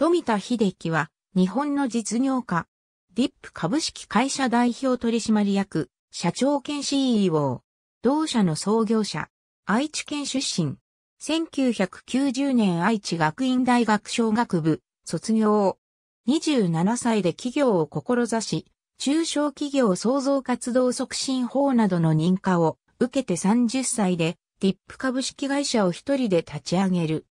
富田秀樹は、日本の実業家、ディップ株式会社代表取締役、社長兼 CEO、同社の創業者、愛知県出身、1990年愛知学院大学商学部、卒業、27歳で企業を志し、中小企業創造活動促進法などの認可を受けて30歳で、ディップ株式会社を一人で立ち上げる。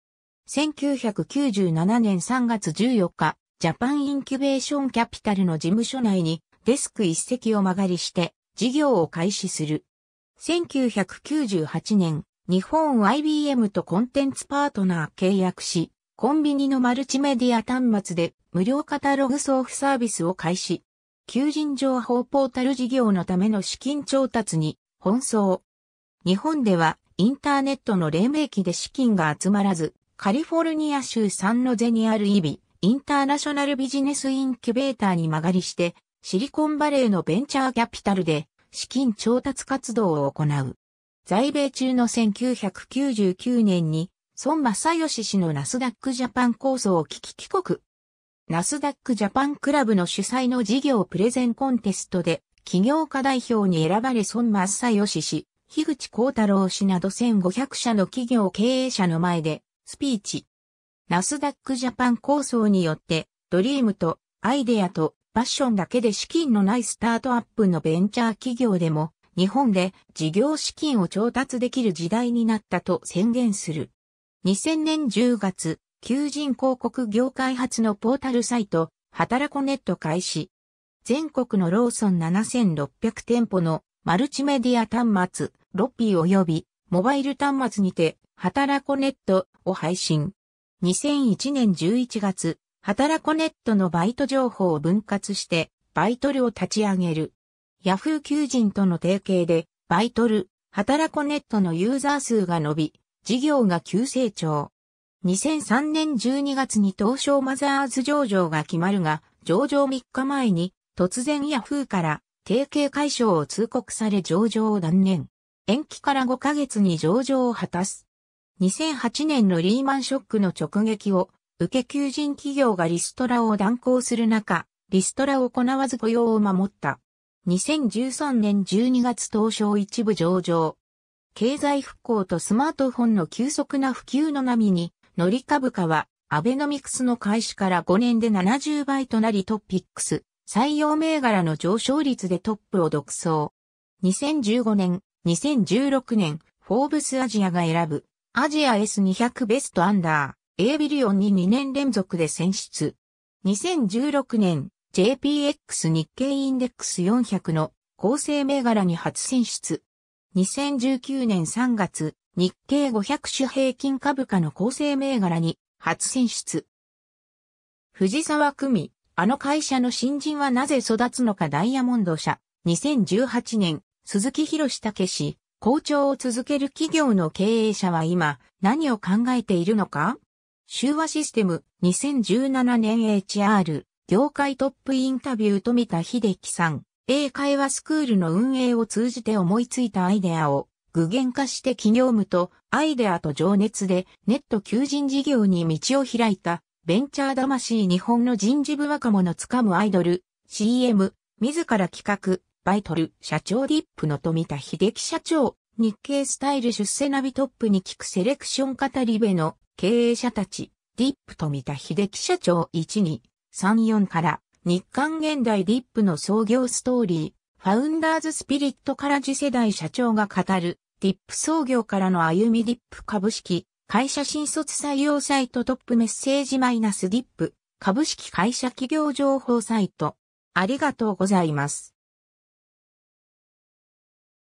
1997年3月14日、ジャパンインキュベーションキャピタルの事務所内にデスク一席を曲がりして事業を開始する。1998年、日本 IBM とコンテンツパートナー契約し、コンビニのマルチメディア端末で無料カタログ送付サービスを開始。求人情報ポータル事業のための資金調達に奔走。日本ではインターネットの黎明期で資金が集まらず、カリフォルニア州サンノゼにあるイビ、インターナショナルビジネスインキュベーターに間借りして、シリコンバレーのベンチャーキャピタルで資金調達活動を行う。在米中の1999年に、孫正義氏のナスダックジャパン構想を聞き帰国。ナスダックジャパンクラブの主催の事業プレゼンコンテストで、企業家代表に選ばれ孫正義氏、樋口幸太郎氏など1500社の企業経営者の前で、スピーチ。ナスダックジャパン構想によって、ドリームとアイデアとパッションだけで資金のないスタートアップのベンチャー企業でも、日本で事業資金を調達できる時代になったと宣言する。2000年10月、求人広告業開発のポータルサイト、働こネット開始。全国のローソン7600店舗のマルチメディア端末、ロッピー及びモバイル端末にて、働こネット、を配信。2001年11月、働子ネットのバイト情報を分割して、バイトルを立ち上げる。ヤフー求人との提携で、バイトル、働子ネットのユーザー数が伸び、事業が急成長。2003年12月に東証マザーズ上場が決まるが、上場3日前に突然ヤフーから提携解消を通告され上場を断念。延期から5ヶ月に上場を果たす。2008年のリーマンショックの直撃を受け求人企業がリストラを断行する中、リストラを行わず雇用を守った。2013年12月東証一部上場。経済復興とスマートフォンの急速な普及の波に、乗り株価はアベノミクスの開始から5年で70倍となりトピックス、採用銘柄の上昇率でトップを独走。2015年、2016年、フォーブスアジアが選ぶアジア S200 ベストアンダー、A ビリオンに2年連続で選出。2016年、JPX 日経インデックス400の構成銘柄に初選出。2019年3月、日経500種平均株価の構成銘柄に初選出。藤沢久美、あの会社の新人はなぜ育つのかダイヤモンド社。2018年、鈴木博武氏、好調を続ける企業の経営者は今何を考えているのか修和システム2017年 HR 業界トップインタビュー富田秀樹さん英会話スクールの運営を通じて思いついたアイデアを具現化して企業務とアイデアと情熱でネット求人事業に道を開いたベンチャー魂日本の人事部若者つかむアイドル CM 自ら企画バイトル、社長ディップの富田秀樹社長、日経スタイル出世ナビトップに聞くセレクション語り部の経営者たち、ディップ富田秀樹社長1234から日刊現代ディップの創業ストーリー、ファウンダーズスピリットから次世代社長が語る、ディップ創業からの歩みディップ株式、会社新卒採用サイトトップメッセージマイナスディップ、株式会社企業情報サイト。ありがとうございます。